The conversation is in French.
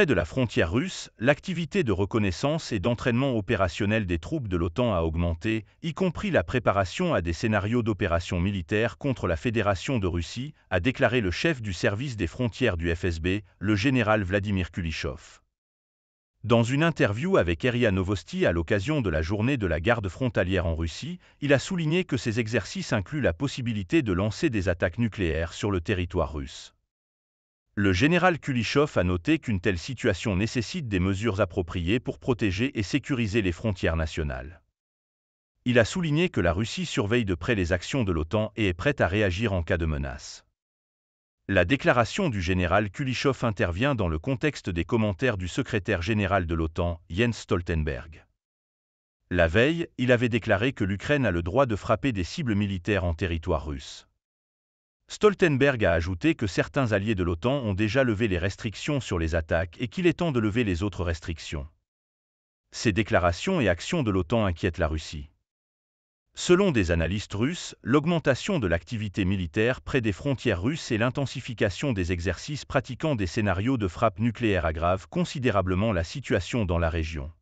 près de la frontière russe, l'activité de reconnaissance et d'entraînement opérationnel des troupes de l'OTAN a augmenté, y compris la préparation à des scénarios d'opérations militaires contre la Fédération de Russie, a déclaré le chef du service des frontières du FSB, le général Vladimir Kulichov. Dans une interview avec Eria Novosti à l'occasion de la journée de la garde frontalière en Russie, il a souligné que ces exercices incluent la possibilité de lancer des attaques nucléaires sur le territoire russe. Le général Kulichov a noté qu'une telle situation nécessite des mesures appropriées pour protéger et sécuriser les frontières nationales. Il a souligné que la Russie surveille de près les actions de l'OTAN et est prête à réagir en cas de menace. La déclaration du général Kulichov intervient dans le contexte des commentaires du secrétaire général de l'OTAN, Jens Stoltenberg. La veille, il avait déclaré que l'Ukraine a le droit de frapper des cibles militaires en territoire russe. Stoltenberg a ajouté que certains alliés de l'OTAN ont déjà levé les restrictions sur les attaques et qu'il est temps de lever les autres restrictions. Ces déclarations et actions de l'OTAN inquiètent la Russie. Selon des analystes russes, l'augmentation de l'activité militaire près des frontières russes et l'intensification des exercices pratiquant des scénarios de frappe nucléaire aggravent considérablement la situation dans la région.